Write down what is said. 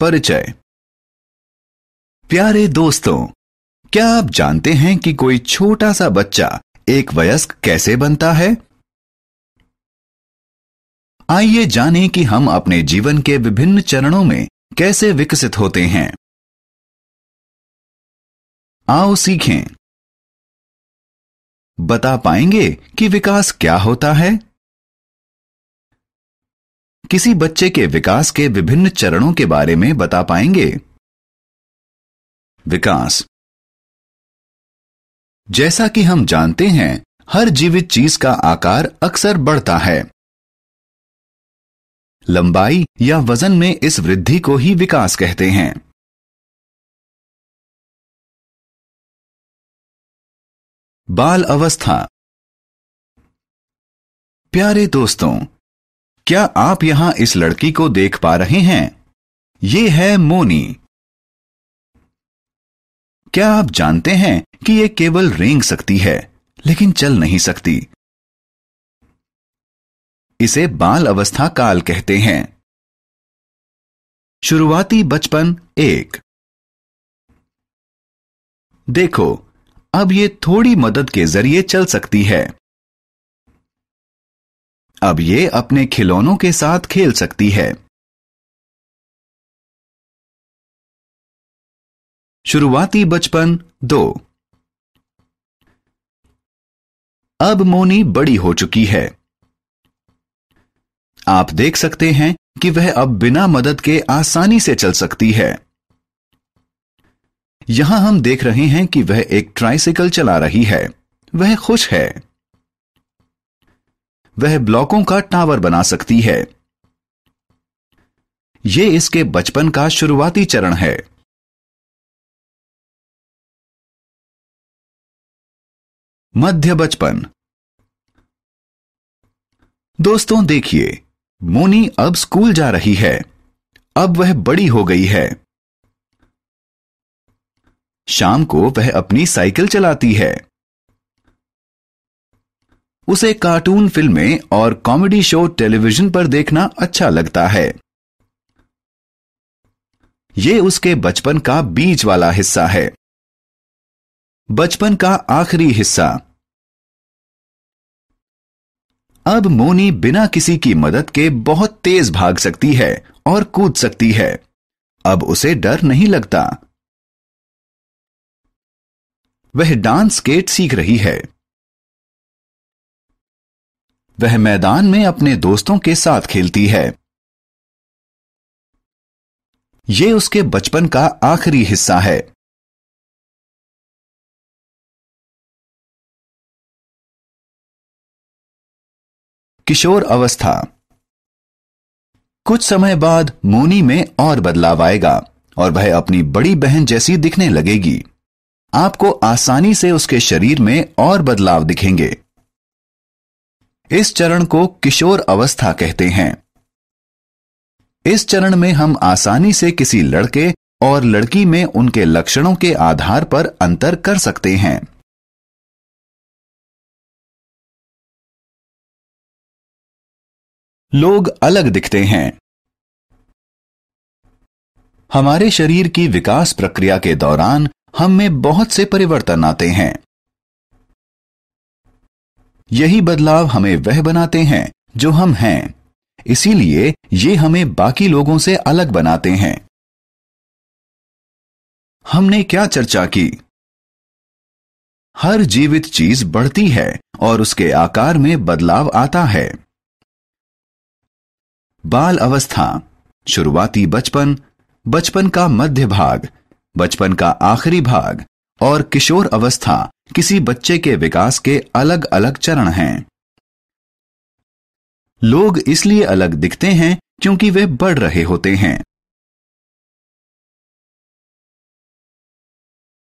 परिचय प्यारे दोस्तों क्या आप जानते हैं कि कोई छोटा सा बच्चा एक वयस्क कैसे बनता है आइए जानें कि हम अपने जीवन के विभिन्न चरणों में कैसे विकसित होते हैं आओ सीखें बता पाएंगे कि विकास क्या होता है किसी बच्चे के विकास के विभिन्न चरणों के बारे में बता पाएंगे विकास जैसा कि हम जानते हैं हर जीवित चीज का आकार अक्सर बढ़ता है लंबाई या वजन में इस वृद्धि को ही विकास कहते हैं बाल अवस्था प्यारे दोस्तों क्या आप यहां इस लड़की को देख पा रहे हैं ये है मोनी क्या आप जानते हैं कि ये केवल रेंग सकती है लेकिन चल नहीं सकती इसे बाल अवस्था काल कहते हैं शुरुआती बचपन एक देखो अब ये थोड़ी मदद के जरिए चल सकती है अब ये अपने खिलौनों के साथ खेल सकती है शुरुआती बचपन दो अब मोनी बड़ी हो चुकी है आप देख सकते हैं कि वह अब बिना मदद के आसानी से चल सकती है यहां हम देख रहे हैं कि वह एक ट्राइसिकल चला रही है वह खुश है वह ब्लॉकों का टावर बना सकती है ये इसके बचपन का शुरुआती चरण है मध्य बचपन दोस्तों देखिए मोनी अब स्कूल जा रही है अब वह बड़ी हो गई है शाम को वह अपनी साइकिल चलाती है उसे कार्टून फिल्में और कॉमेडी शो टेलीविजन पर देखना अच्छा लगता है ये उसके बचपन का बीच वाला हिस्सा है बचपन का आखिरी हिस्सा अब मोनी बिना किसी की मदद के बहुत तेज भाग सकती है और कूद सकती है अब उसे डर नहीं लगता वह डांस स्केट सीख रही है वह मैदान में अपने दोस्तों के साथ खेलती है ये उसके बचपन का आखिरी हिस्सा है किशोर अवस्था कुछ समय बाद मोनी में और बदलाव आएगा और वह अपनी बड़ी बहन जैसी दिखने लगेगी आपको आसानी से उसके शरीर में और बदलाव दिखेंगे इस चरण को किशोर अवस्था कहते हैं इस चरण में हम आसानी से किसी लड़के और लड़की में उनके लक्षणों के आधार पर अंतर कर सकते हैं लोग अलग दिखते हैं हमारे शरीर की विकास प्रक्रिया के दौरान हम में बहुत से परिवर्तन आते हैं यही बदलाव हमें वह बनाते हैं जो हम हैं इसीलिए ये हमें बाकी लोगों से अलग बनाते हैं हमने क्या चर्चा की हर जीवित चीज बढ़ती है और उसके आकार में बदलाव आता है बाल अवस्था शुरुआती बचपन बचपन का मध्य भाग बचपन का आखिरी भाग और किशोर अवस्था किसी बच्चे के विकास के अलग अलग चरण हैं लोग इसलिए अलग दिखते हैं क्योंकि वे बढ़ रहे होते हैं